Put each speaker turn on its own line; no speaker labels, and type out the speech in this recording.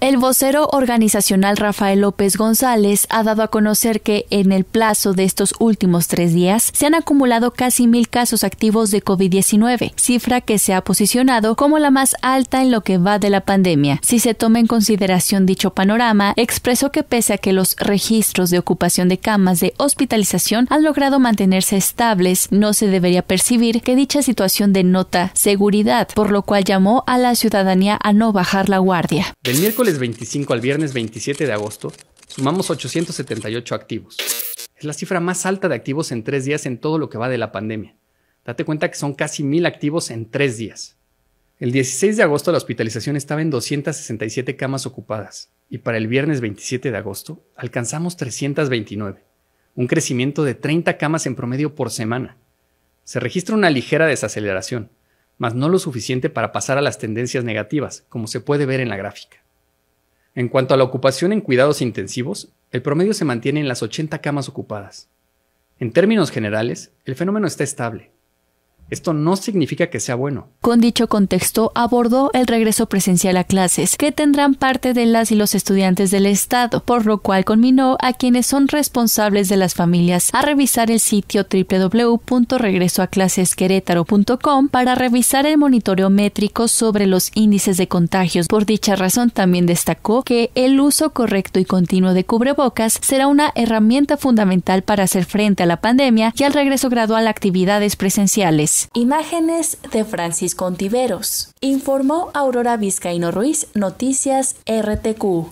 El vocero organizacional Rafael López González ha dado a conocer que en el plazo de estos últimos tres días se han acumulado casi mil casos activos de COVID-19, cifra que se ha posicionado como la más alta en lo que va de la pandemia. Si se toma en consideración dicho panorama, expresó que pese a que los registros de ocupación de camas de hospitalización han logrado mantenerse estables, no se debería percibir que dicha situación denota seguridad, por lo cual llamó a la ciudadanía a no bajar la guardia.
miércoles 25 al viernes 27 de agosto, sumamos 878 activos. Es la cifra más alta de activos en tres días en todo lo que va de la pandemia. Date cuenta que son casi mil activos en tres días. El 16 de agosto la hospitalización estaba en 267 camas ocupadas y para el viernes 27 de agosto alcanzamos 329, un crecimiento de 30 camas en promedio por semana. Se registra una ligera desaceleración, mas no lo suficiente para pasar a las tendencias negativas, como se puede ver en la gráfica. En cuanto a la ocupación en cuidados intensivos, el promedio se mantiene en las 80 camas ocupadas. En términos generales, el fenómeno está estable, esto no significa que sea bueno.
Con dicho contexto, abordó el regreso presencial a clases, que tendrán parte de las y los estudiantes del Estado, por lo cual conminó a quienes son responsables de las familias a revisar el sitio www.regresoaclasesquerétaro.com para revisar el monitoreo métrico sobre los índices de contagios. Por dicha razón, también destacó que el uso correcto y continuo de cubrebocas será una herramienta fundamental para hacer frente a la pandemia y al regreso gradual a actividades presenciales. Imágenes de Francisco Contiveros. Informó Aurora Vizcaíno Ruiz, Noticias RTQ.